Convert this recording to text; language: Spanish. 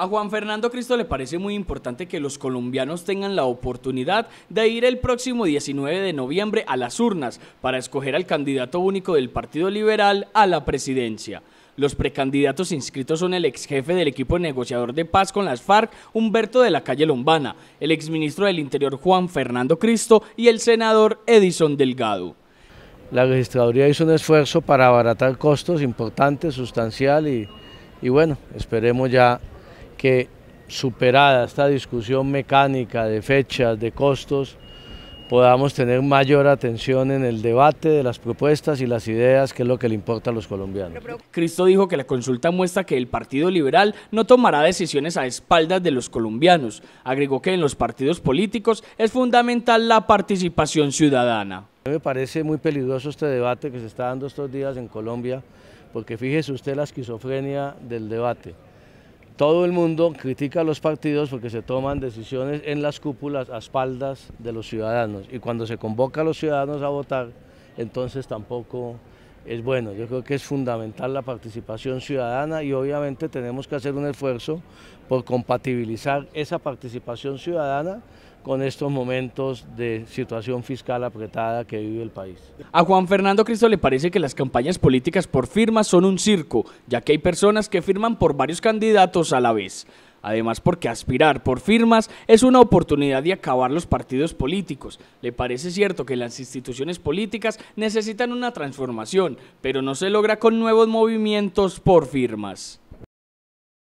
A Juan Fernando Cristo le parece muy importante que los colombianos tengan la oportunidad de ir el próximo 19 de noviembre a las urnas para escoger al candidato único del Partido Liberal a la presidencia. Los precandidatos inscritos son el ex jefe del equipo negociador de paz con las FARC, Humberto de la Calle Lombana, el exministro del Interior Juan Fernando Cristo y el senador Edison Delgado. La registraduría hizo un esfuerzo para abaratar costos importantes, sustancial y bueno, esperemos ya que superada esta discusión mecánica de fechas, de costos, podamos tener mayor atención en el debate de las propuestas y las ideas, que es lo que le importa a los colombianos. Cristo dijo que la consulta muestra que el Partido Liberal no tomará decisiones a espaldas de los colombianos. Agregó que en los partidos políticos es fundamental la participación ciudadana. Me parece muy peligroso este debate que se está dando estos días en Colombia, porque fíjese usted la esquizofrenia del debate todo el mundo critica a los partidos porque se toman decisiones en las cúpulas a espaldas de los ciudadanos y cuando se convoca a los ciudadanos a votar, entonces tampoco es bueno. Yo creo que es fundamental la participación ciudadana y obviamente tenemos que hacer un esfuerzo por compatibilizar esa participación ciudadana con estos momentos de situación fiscal apretada que vive el país. A Juan Fernando Cristo le parece que las campañas políticas por firmas son un circo, ya que hay personas que firman por varios candidatos a la vez. Además, porque aspirar por firmas es una oportunidad de acabar los partidos políticos. Le parece cierto que las instituciones políticas necesitan una transformación, pero no se logra con nuevos movimientos por firmas.